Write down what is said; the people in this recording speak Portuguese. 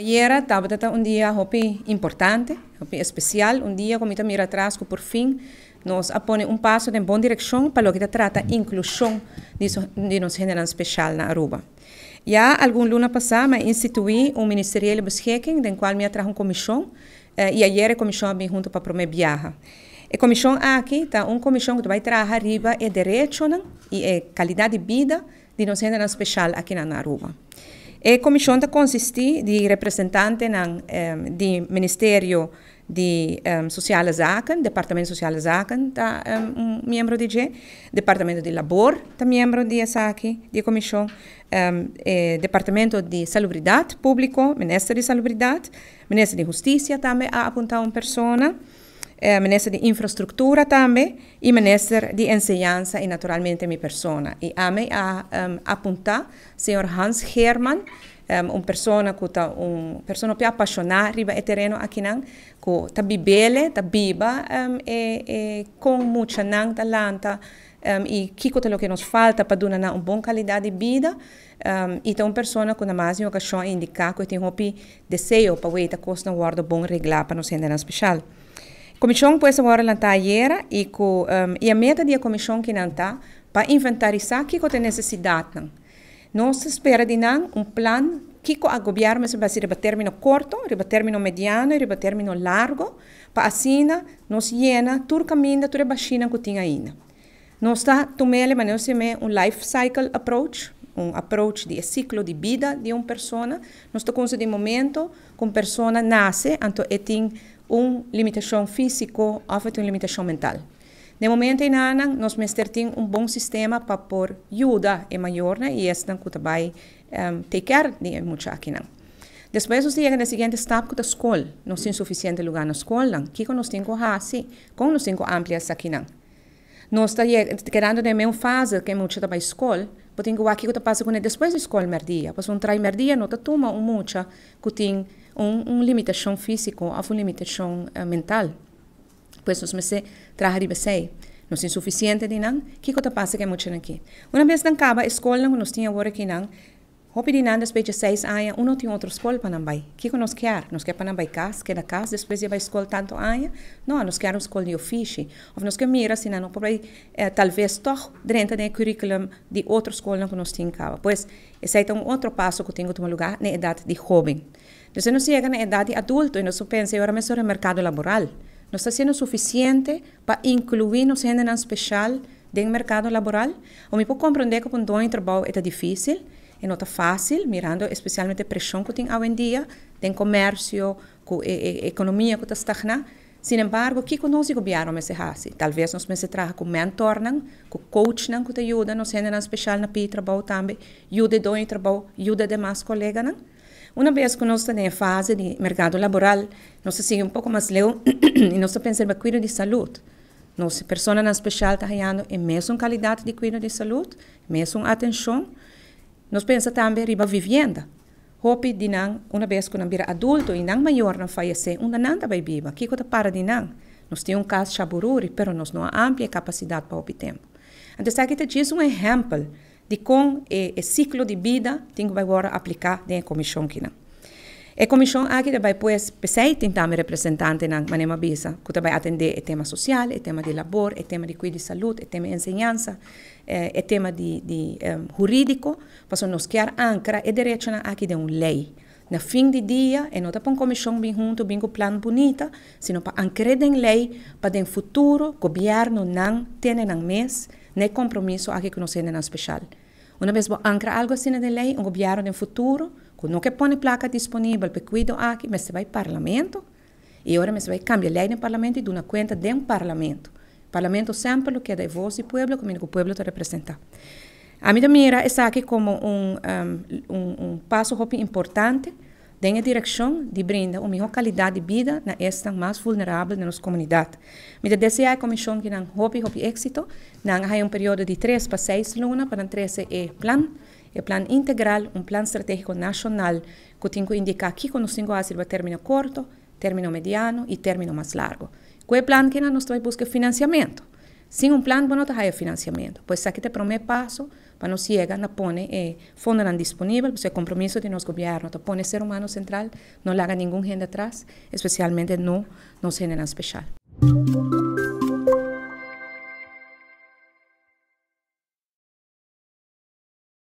Ayer Tabata está un día importante, hopi especial, un día como mira atrás que por fin nos apone un passo en buena dirección para lo que se trata inclusión de, so, de nos especial na Aruba. Já algún luna pasado me instituí un ministerio de beschikking, del cual me atrajo una comisión, eh, y ayer la comisión me junto para promover viaja. A comissão aqui está uma comissão que vai trabalhar arriba e direito e eh, a qualidade de vida de nós especial aqui na Aruba. E la commissione consiste di rappresentanti del ehm, Ministero di ehm, Sociale Zaken, Departamento Sociale Zaken, da ehm, un membro di G, Departamento di Labor, da membro di Asaki, di commissione, eh, Departamento di Salubridad Pubblico, Ministero di Salubridad, Ministero di Giustizia, da me ha appuntato una persona, eh, menester di infrastruttura também e menester di enseñanza e naturalmente mi persona. E a me a um, apuntar senhor Hans Hermann, um, ehm, uma pessoa que tá um persona più appassionata riba e terreno aqui nan, que tá bibele, tá biba um, e, e com mucha nan talanta um, e que é quello che ci falta per dar uma boa qualidade de vida um, e ter una ehm, persona con a mais ocasião indicar que tem um desejo para ver a coisa não guarda bom reglar para não ser nada especial. comissão pôs agora na taiera e, com, um, e a meta da comissão que não está para inventarizar o que tem necessidade. Não. Nós espera de não um plano que o mas se ser em término curto, em término mediano e em término largo, para assim nos llena todo o caminho, toda a baixina que tem ainda. Nós está tomando, mas me um life cycle approach, um approach de ciclo de vida de uma pessoa. Nós estamos de momento que uma pessoa nasce, então tem uma limitação físico ou un limitação mental. De momento em que nós mester tem um bom sistema para por ajuda e maior, né? E esse que vai um, take care de mucha aqui não. Depois nós chegamos na seguinte etapa que a escola, nós tem suficiente lugar na escola, que nós temos que fazer, como nós temos que ampliar aqui não. Nós está querendo na mesma fase que a da escola, Potem go aqui que passa com ele depois da escola merdia. Pois um trai merdia não toma um mucha que tem um, limitação física ou uma limitação uh, mental. Pois nós me se trabalhar de Não é insuficiente dinang, não. Que que passa que é muito aqui. Uma vez não acaba a escola, nós tinha agora que não Hopi dinandas eh, de seis anos, um não tem outro escola para não vai. Que que nós quer? Nós quer para não vai casa, quer na casa, depois vai escola tanto aia. Não, nós quer uma escola de ofício. Ou nós quer mira, se não, para talvez toch dentro do currículo de outra escola que nós temos. Pois, esse é um outro passo que tenho que tomar lugar na idade de jovem. Então, nós chega na idade de adulto e nós pensamos agora mesmo no mercado laboral, nós está sendo suficiente para incluir nos gêneros especial no mercado laboral? Ou me pode compreender que o um trabalho é difícil, é nota fácil, mirando especialmente a pressão que tem hoje em dia, tem comércio, com, e, eh, e, eh, economia que está estagnando. Sin embargo, que nós gobiaram esse raci? Talvez nós pense traga com mentor, com coach, não, que te ajuda, nós ainda especial na pi trabalho também, ajuda do em trabalho, ajuda demais colegas. não? Uma vez que nós estamos em fase de mercado laboral, nós seguimos um pouco mais leu e nós pensamos em cuidado de saúde. Nossa pessoa na especial está ganhando a mesma qualidade de cuidado de saúde, a mesma atenção, nós pensa também riba vivienda. Hopi dinang, uma vez que nambira adulto e nós maior não fallece, uma nanda vai biba, que coisa para dinang. Nós temos um caso chabururi, pero nós não ampla capacidade para o tempo. Então, aqui te diz um exemplo de como o ciclo de vida tem que agora aplicar na comissão que e commission anche dabei può essere intame rappresentante in manema bisa, que dabei atender o tema social, o tema de labor, o tema de cuidado de salute, il tema de insegnanza, eh, tema de di um, ehm, giuridico, possono schiar ancora e direziona aqui de un lei. No fim de dia, é não para uma comissão bem junto, bem com plano bonita, sino para ancorar em lei, para em futuro, governo não tenha nenhum mês, nem né compromisso aqui que nós temos especial. Una vez ancora qualcosa di lei, un governo del futuro, con che pone placa disponibile per guido aqui, ma se vai in Parlamento, e ora mi se vai cambia lei nel Parlamento e di una cuenta di un Parlamento. Il Parlamento sempre lo che è dai vostri pueblo, come il pueblo te rappresenta. A mia mira è anche come un, um, un, un passo importante tem a direção de brindar uma melhor qualidade de vida na esta mais vulnerável da nossa comunidade. Me desejo a comissão que não hope, hope êxito, não há um período de 3 para 6 lunas para 13 o plano o plano integral, um plano estratégico nacional que tem que indicar que com os cinco anos vai término curto, término mediano e término mais largo. É que é plano que nós temos buscar financiamento. Sin un plan, bueno, no te hay financiamiento. Pues aquí te promete paso, cuando llegan, nos pone eh, fondos disponibles, pues el compromiso de nuestro gobierno, te pone ser humano central, no le haga ningún gen atrás, especialmente no, no generan especial.